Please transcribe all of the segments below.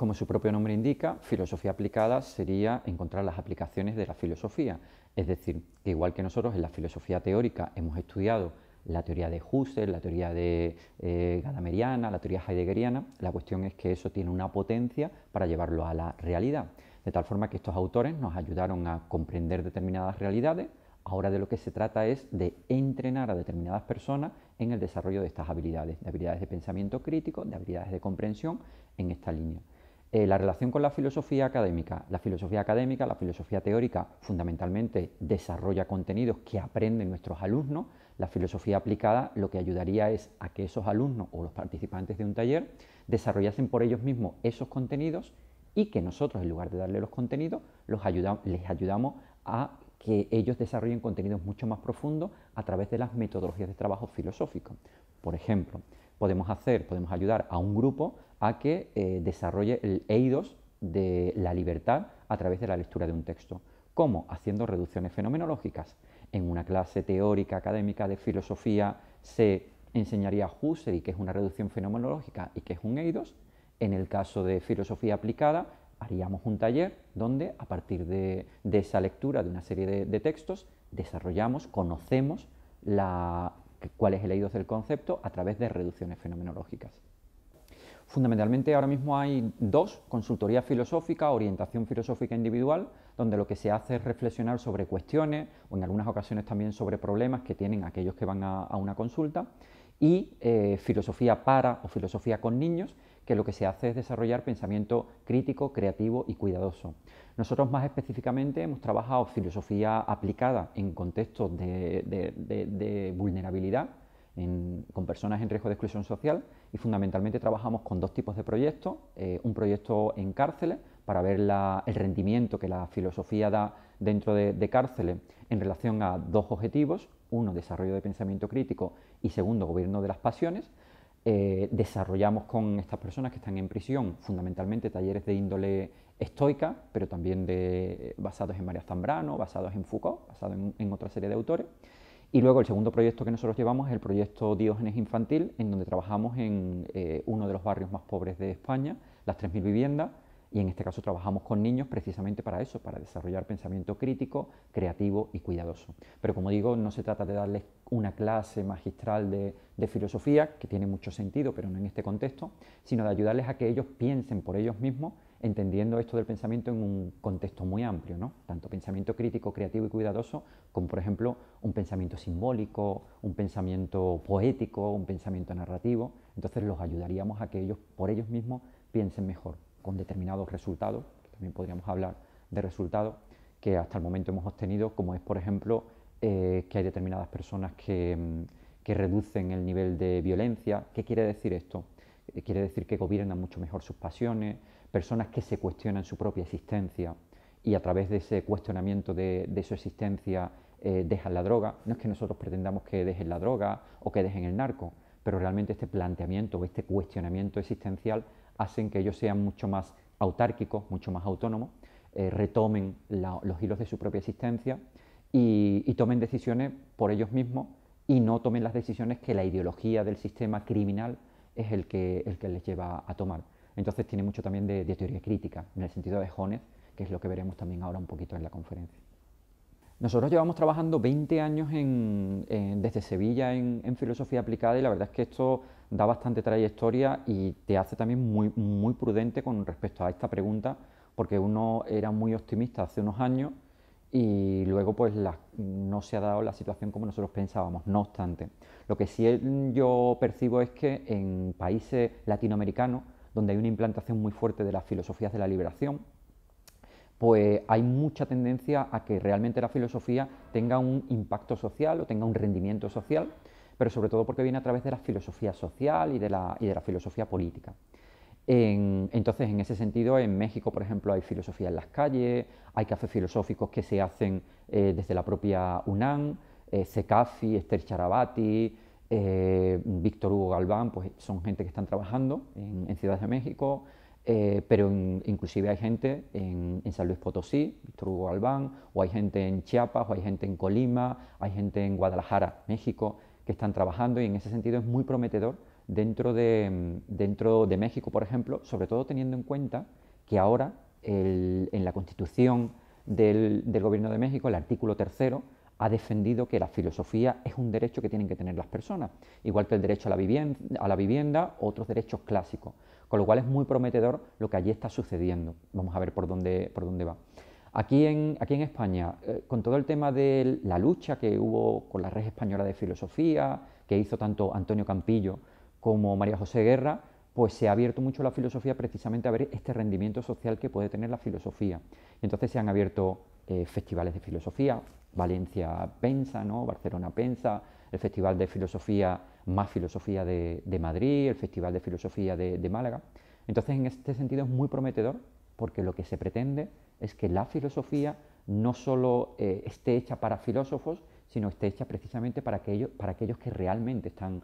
como su propio nombre indica, filosofía aplicada sería encontrar las aplicaciones de la filosofía. Es decir, que igual que nosotros en la filosofía teórica hemos estudiado la teoría de Husserl, la teoría de eh, Gadameriana, la teoría heideggeriana, la cuestión es que eso tiene una potencia para llevarlo a la realidad. De tal forma que estos autores nos ayudaron a comprender determinadas realidades, ahora de lo que se trata es de entrenar a determinadas personas en el desarrollo de estas habilidades, de habilidades de pensamiento crítico, de habilidades de comprensión en esta línea. Eh, la relación con la filosofía académica. La filosofía académica, la filosofía teórica, fundamentalmente desarrolla contenidos que aprenden nuestros alumnos. La filosofía aplicada lo que ayudaría es a que esos alumnos o los participantes de un taller desarrollasen por ellos mismos esos contenidos y que nosotros, en lugar de darle los contenidos, les ayudamos a que ellos desarrollen contenidos mucho más profundos a través de las metodologías de trabajo filosófico. Por ejemplo, podemos hacer, podemos ayudar a un grupo a que eh, desarrolle el eidos de la libertad a través de la lectura de un texto. ¿Cómo? Haciendo reducciones fenomenológicas. En una clase teórica académica de filosofía se enseñaría Husserl que es una reducción fenomenológica y que es un eidos. En el caso de filosofía aplicada, haríamos un taller donde a partir de, esa lectura de una serie de, de textos desarrollamos, conocemos la cuál es el eidos del concepto a través de reducciones fenomenológicas. Fundamentalmente ahora mismo hay dos, consultoría filosófica, orientación filosófica individual, donde lo que se hace es reflexionar sobre cuestiones o en algunas ocasiones también sobre problemas que tienen aquellos que van a, una consulta, y eh, filosofía para o filosofía con niños, que lo que se hace es desarrollar pensamiento crítico, creativo y cuidadoso. Nosotros más específicamente hemos trabajado filosofía aplicada en contextos de, vulnerabilidad, con personas en riesgo de exclusión social y fundamentalmente trabajamos con dos tipos de proyectos, eh, un proyecto en cárceles para ver el rendimiento que la filosofía da dentro de, de, cárceles en relación a dos objetivos, uno desarrollo de pensamiento crítico y segundo gobierno de las pasiones, eh, desarrollamos con estas personas que están en prisión fundamentalmente talleres de índole estoica, pero también de, basados en María Zambrano, basados en Foucault, basados en, otra serie de autores. Y luego el segundo proyecto que nosotros llevamos es el proyecto Diógenes Infantil, en donde trabajamos en eh, uno de los barrios más pobres de España, las 3.000 viviendas, y en este caso trabajamos con niños precisamente para eso, para desarrollar pensamiento crítico, creativo y cuidadoso. Pero como digo, no se trata de darles una clase magistral de, filosofía, que tiene mucho sentido, pero no en este contexto, sino de ayudarles a que ellos piensen por ellos mismos entendiendo esto del pensamiento en un contexto muy amplio, ¿no? tanto pensamiento crítico, creativo y cuidadoso, como por ejemplo un pensamiento simbólico, un pensamiento poético, un pensamiento narrativo. Entonces los ayudaríamos a que ellos por ellos mismos piensen mejor con determinados resultados, también podríamos hablar de resultados que hasta el momento hemos obtenido, como es, por ejemplo, eh, que hay determinadas personas mm, que, reducen el nivel de violencia. ¿Qué quiere decir esto? Eh, quiere decir que gobiernan mucho mejor sus pasiones, personas que se cuestionan su propia existencia y a través de ese cuestionamiento de, su existencia eh, dejan la droga. No es que nosotros pretendamos que dejen la droga o que dejen el narco, pero realmente este planteamiento o este cuestionamiento existencial hacen que ellos sean mucho más autárquicos, mucho más autónomos, eh, retomen los hilos de su propia existencia y, tomen decisiones por ellos mismos y no tomen las decisiones que la ideología del sistema criminal es el que, el que les lleva a tomar. Entonces tiene mucho también de, teoría crítica, en el sentido de Jones, que es lo que veremos también ahora un poquito en la conferencia. Nosotros llevamos trabajando 20 años desde Sevilla en, filosofía aplicada y la verdad es que esto da bastante trayectoria y te hace también muy, muy prudente con respecto a esta pregunta, porque uno era muy optimista hace unos años y luego pues no se ha dado la situación como nosotros pensábamos. No obstante, lo que sí yo percibo es que en países latinoamericanos, donde hay una implantación muy fuerte de las filosofías de la liberación, pues hay mucha tendencia a que realmente la filosofía tenga un impacto social o tenga un rendimiento social pero sobre todo porque viene a través de la filosofía social y de la, y de la filosofía política. entonces, en ese sentido, en México, por ejemplo, hay filosofía en las calles, hay cafés filosóficos que se hacen eh, desde la propia UNAM, eh, Secafi, Esther Charabati, eh, Víctor Hugo Galván, pues son gente que están trabajando en, Ciudad de México, pero inclusive hay gente en, en, San Luis Potosí, Víctor Hugo Galván, o hay gente en Chiapas, o hay gente en Colima, hay gente en Guadalajara, México que están trabajando y en ese sentido es muy prometedor dentro de, mm, dentro de México, por ejemplo, sobre todo teniendo en cuenta que ahora en la Constitución del, del, Gobierno de México, el artículo tercero, ha defendido que la filosofía es un derecho que tienen que tener las personas, igual que el derecho a la, vivienda, a la vivienda, otros derechos clásicos, con lo cual es muy prometedor lo que allí está sucediendo. Vamos a ver por dónde, por dónde va. Aquí en, España, eh, con todo el tema de la lucha que hubo con la Red Española de Filosofía, que hizo tanto Antonio Campillo como María José Guerra, pues se ha abierto mucho la filosofía precisamente a ver este rendimiento social que puede tener la filosofía. entonces se han abierto eh, festivales de filosofía, Valencia Pensa, Barcelona Pensa, el Festival de Filosofía más Filosofía de, Madrid, el Festival de Filosofía de Málaga. Entonces en este sentido es muy prometedor porque lo que se pretende es que la filosofía no solo eh, esté hecha para filósofos, sino esté hecha precisamente para, aquellos, que realmente están,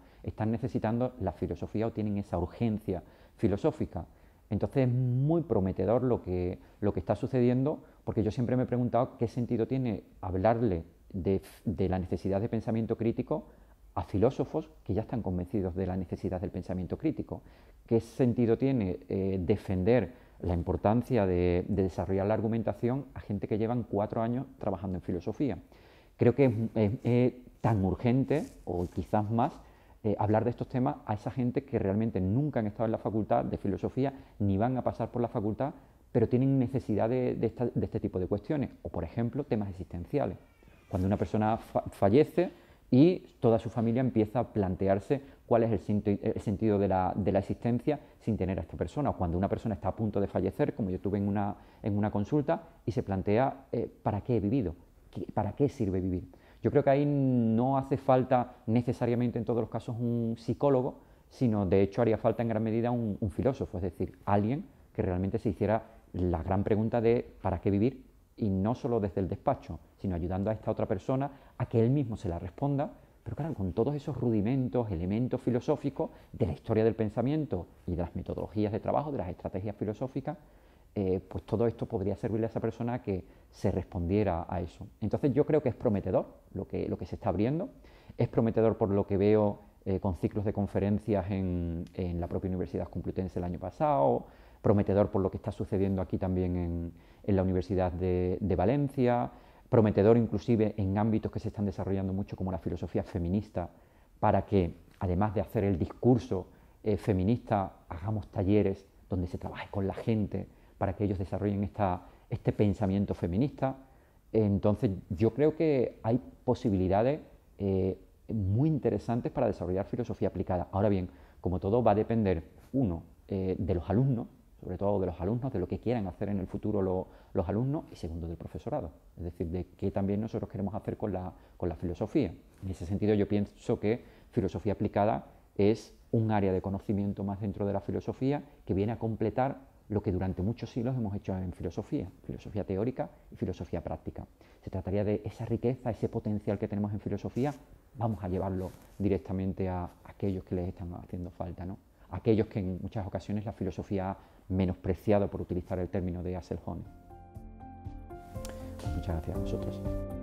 necesitando la filosofía o tienen esa urgencia filosófica. Entonces es muy prometedor lo que, está sucediendo, porque yo siempre me he preguntado qué sentido tiene hablarle de, la necesidad de pensamiento crítico a filósofos que ya están convencidos de la necesidad del pensamiento crítico. ¿Qué sentido tiene eh, defender la importancia de, desarrollar la argumentación a gente que llevan cuatro años trabajando en filosofía. Creo que es, tan urgente, o quizás más, eh, hablar de estos temas a esa gente que realmente nunca han estado en la facultad de filosofía, ni van a pasar por la facultad, pero tienen necesidad de, este tipo de cuestiones, o por ejemplo temas existenciales. Cuando una persona fallece y toda su familia empieza a plantearse cuál es el, sentido de la, existencia sin tener a esta persona. O cuando una persona está a punto de fallecer, como yo tuve en una, en una consulta, y se plantea eh, ¿para qué he vivido? ¿Para qué sirve vivir? Yo creo que ahí no hace falta necesariamente en todos los casos un psicólogo, sino de hecho haría falta en gran medida un, un filósofo, es decir, alguien que realmente se hiciera la gran pregunta de ¿para qué vivir? Y no solo desde el despacho, sino ayudando a esta otra persona a que él mismo se la responda pero claro, con todos esos rudimentos, elementos filosóficos de la historia del pensamiento y de las metodologías de trabajo, de las estrategias filosóficas, eh, pues todo esto podría servirle a esa persona que se respondiera a eso. Entonces yo creo que es prometedor lo que, lo que se está abriendo, es prometedor por lo que veo eh, con ciclos de conferencias en, la propia Universidad Complutense el año pasado, prometedor por lo que está sucediendo aquí también en, la Universidad de Valencia, prometedor inclusive en ámbitos que se están desarrollando mucho como la filosofía feminista, para que además de hacer el discurso eh, feminista, hagamos talleres donde se trabaje con la gente para que ellos desarrollen este pensamiento feminista. Entonces yo creo que hay posibilidades eh, muy interesantes para desarrollar filosofía aplicada. Ahora bien, como todo va a depender, uno, eh, de los alumnos, sobre todo de los alumnos, de lo que quieran hacer en el futuro los alumnos y segundo del profesorado, es decir, de qué también nosotros queremos hacer con la, con la filosofía. En ese sentido yo pienso que filosofía aplicada es un área de conocimiento más dentro de la filosofía que viene a completar lo que durante muchos siglos hemos hecho en filosofía, filosofía teórica y filosofía práctica. Se trataría de esa riqueza, ese potencial que tenemos en filosofía, vamos a llevarlo directamente a aquellos que les están haciendo falta, ¿no? aquellos que en muchas ocasiones la filosofía menospreciado por utilizar el término de Asselhorn. Muchas gracias a vosotros.